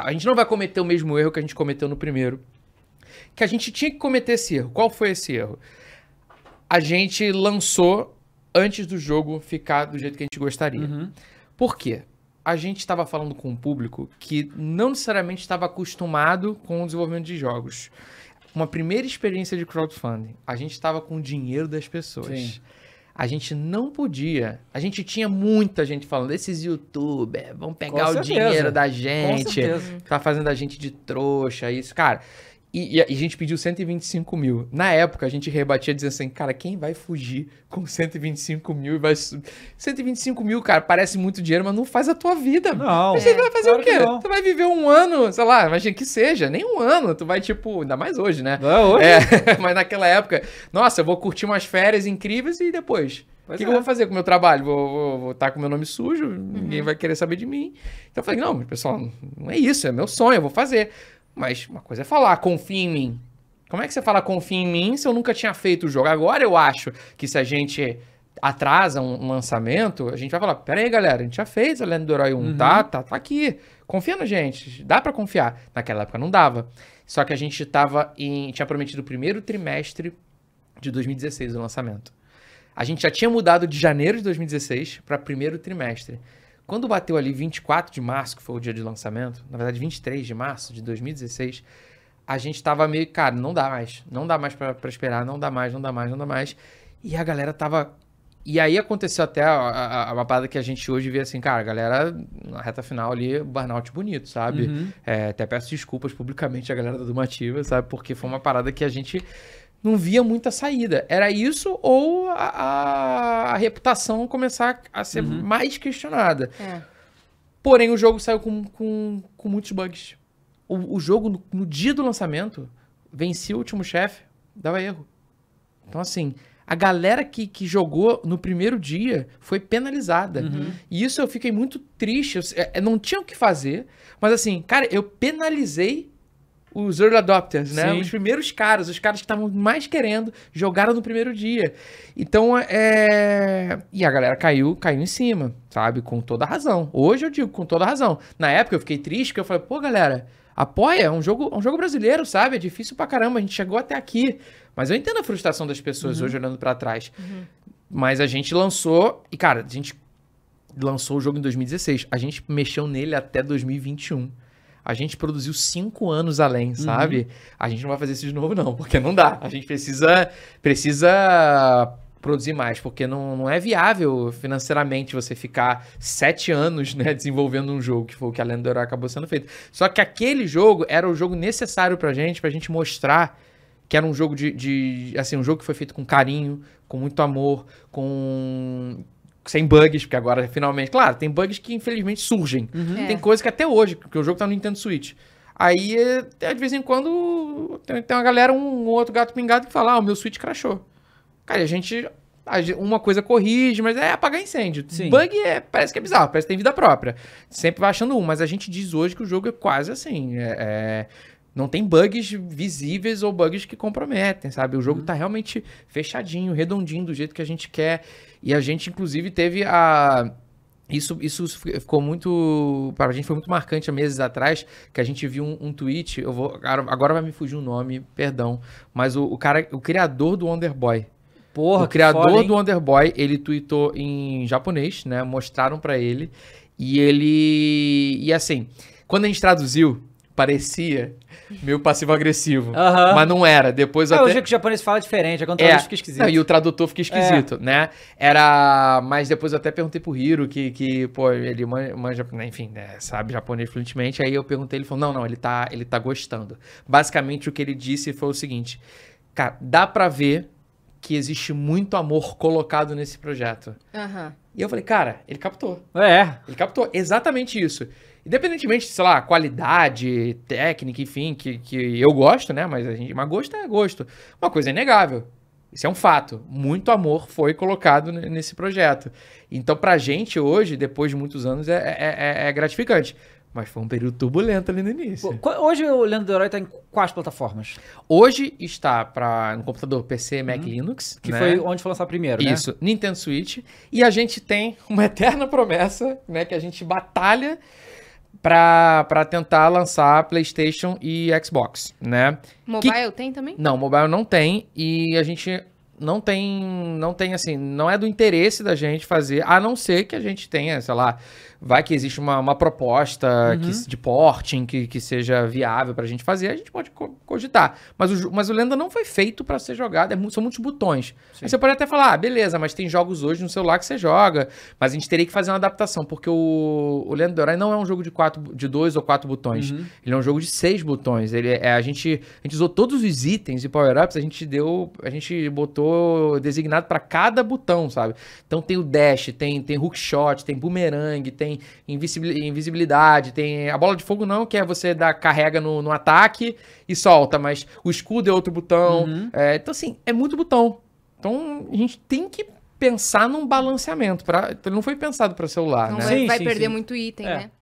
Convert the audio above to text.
A gente não vai cometer o mesmo erro que a gente cometeu no primeiro. Que a gente tinha que cometer esse erro. Qual foi esse erro? A gente lançou antes do jogo ficar do jeito que a gente gostaria. Uhum. Por quê? A gente estava falando com um público que não necessariamente estava acostumado com o desenvolvimento de jogos. Uma primeira experiência de crowdfunding. A gente estava com o dinheiro das pessoas. Sim a gente não podia. A gente tinha muita gente falando, esses youtubers vão pegar Com o certeza. dinheiro da gente, tá fazendo a gente de trouxa, isso. Cara, e, e, a gente pediu 125 mil. Na época, a gente rebatia dizendo assim, cara, quem vai fugir com 125 mil e vai. 125 mil, cara, parece muito dinheiro, mas não faz a tua vida. Não. Mas é, você vai fazer claro o quê? Tu vai viver um ano, sei lá, imagina que seja, nem um ano. Tu vai, tipo, ainda mais hoje, né? Não, hoje. É, mas naquela época, nossa, eu vou curtir umas férias incríveis e depois. O que, é. que, eu vou é. fazer com o meu trabalho? Vou, vou, vou estar tá com o meu nome sujo, uhum. ninguém vai querer saber de mim. Então eu falei, não, pessoal, não é isso, é meu sonho, eu vou fazer. Mas uma coisa é falar, confia em mim. Como é que você fala confia em mim se eu nunca tinha feito o jogo? Agora eu acho que se a gente atrasa um lançamento, a gente vai falar, peraí, aí, galera, a gente já fez a Lenda do Herói 1, tá? uhum. tá, tá, tá aqui. Confia na gente, dá para confiar. Naquela época não dava. Só que a gente tava em, tinha prometido o primeiro trimestre de 2016 o lançamento. A gente já tinha mudado de janeiro de 2016 para primeiro trimestre. Quando bateu ali 24 de março, que foi o dia de lançamento, na verdade 23 de março de 2016, a gente tava meio, cara, não dá mais, não dá mais para esperar, não dá mais, não dá mais, não dá mais. E a galera tava. E aí aconteceu até a, a uma parada que a gente hoje vê assim, cara, a galera, na reta final ali, burnout bonito, sabe? Uhum. É, até peço desculpas publicamente à galera da Dumativa, sabe? Porque foi uma parada que a gente não via muita saída. Era isso ou a, a, a reputação começar a ser uhum. mais questionada. É. Porém, o jogo saiu com, com, com muitos bugs. O, o jogo, no, no, dia do lançamento, vencia o último chefe, dava erro. Então, assim, a galera que, que jogou no primeiro dia foi penalizada. Uhum. E isso eu fiquei muito triste. Eu, eu é, não tinha o que fazer. Mas, assim, cara, eu penalizei os early adopters, né? Sim. Os primeiros caras, os caras que estavam mais querendo, jogaram no primeiro dia. Então, é... E a galera caiu, caiu em cima, sabe? Com toda razão. Hoje eu digo com toda razão. Na época eu fiquei triste, porque eu falei, pô, galera, apoia, é um jogo, é um jogo brasileiro, sabe? É difícil pra caramba, a gente chegou até aqui. Mas eu entendo a frustração das pessoas uhum. hoje olhando para trás. Uhum. Mas a gente lançou, e cara, a gente lançou o jogo em 2016. A gente mexeu nele até 2021 a gente produziu cinco anos além, uhum. sabe? Uhum. A gente não vai fazer isso de novo, não, porque não dá. A gente precisa, precisa produzir mais, porque não, não é viável financeiramente você ficar sete anos né, desenvolvendo um jogo, que foi o que a Lenda do Herói acabou sendo feito. Só que aquele jogo era o jogo necessário pra gente, pra gente mostrar que era um jogo de, de, assim um jogo que foi feito com carinho com muito amor com sem bugs, porque agora finalmente. Claro, tem bugs que infelizmente surgem. Uhum. É. Tem coisa que até hoje, porque o jogo tá no Nintendo Switch. Aí, é, de vez em quando, tem, uma galera, um, outro gato pingado que fala: Ah, o meu Switch crashou. Cara, a gente. uma coisa corrige, mas é apagar incêndio. Sim. Bug é, parece que é bizarro, parece que tem vida própria. Sempre vai achando um, mas a gente diz hoje que o jogo é quase assim. é, é não tem bugs visíveis ou bugs que comprometem, sabe? O jogo está uhum. realmente fechadinho, redondinho, do jeito que a gente quer. E a gente, inclusive, teve a. Isso, isso ficou muito. Para a gente foi muito marcante há meses atrás, que a gente viu um, um tweet. Eu vou, agora vai me fugir o um nome, perdão. Mas o, o, cara, o criador do Wonder Boy. Porra, o criador foda, do Wonder Boy, ele tweetou em japonês, né? Mostraram para ele. E ele. E assim, quando a gente traduziu, parecia meio passivo-agressivo. Mas não era. Depois é, até... hoje que o japonês fala é diferente, agora é. fica é esquisito. Não, e o tradutor fica é. esquisito, é. né? Era... Mas depois eu até perguntei pro Hiro, que, que pô, ele manja... Né, enfim, né? sabe japonês fluentemente. Aí eu perguntei, ele falou, não, não, ele tá, ele tá gostando. Basicamente, o que ele disse foi o seguinte. Cara, dá pra ver que existe muito amor colocado nesse projeto. E eu falei, cara, ele captou. É. Ele captou exatamente isso. Independentemente, sei lá, qualidade, técnica, enfim, que, que eu gosto, né? Mas, a gente, mas gosto é gosto. Uma coisa é inegável. Isso é um fato. Muito amor foi colocado nesse projeto. Então, pra gente hoje, depois de muitos anos, é, é, é, é gratificante. Mas foi um período turbulento ali no início. hoje o Leandro do Herói tá em quais plataformas? Hoje está para no computador PC, uhum. Mac, uhum. Linux. Que né? foi onde foi lançado primeiro, né? Isso, né? Nintendo Switch. E a gente tem uma eterna promessa, né? Que a gente batalha para tentar lançar PlayStation e Xbox, né? Mobile que... tem também? Não, mobile não tem e a gente não tem, não tem assim, não é do interesse da gente fazer, a não ser que a gente tenha, sei lá, vai que existe uma, uma proposta uhum. que, de porting que, que seja viável para a gente fazer, a gente pode co cogitar. Mas o, mas o Lenda não foi feito para ser jogado, é, são muitos botões. Você pode até falar, ah, beleza, mas tem jogos hoje no celular que você joga, mas a gente teria que fazer uma adaptação, porque o, o Lenda Dorai não é um jogo de, quatro, de dois ou quatro botões, uhum. ele é um jogo de seis botões. Ele é, é a, gente, a gente usou todos os itens e power-ups, a gente deu, a gente botou designado para cada botão, sabe? Então tem o dash, tem, tem hookshot, tem boomerang, tem tem invisibilidade, tem. A bola de fogo não, que é você dar carrega no, no ataque e solta, mas o escudo é outro botão. Uhum. É, então, assim, é muito botão. Então, a gente tem que pensar num balanceamento. Pra... Ele não foi pensado para celular, não né? Vai, sim, vai sim, perder sim. muito item, é. né?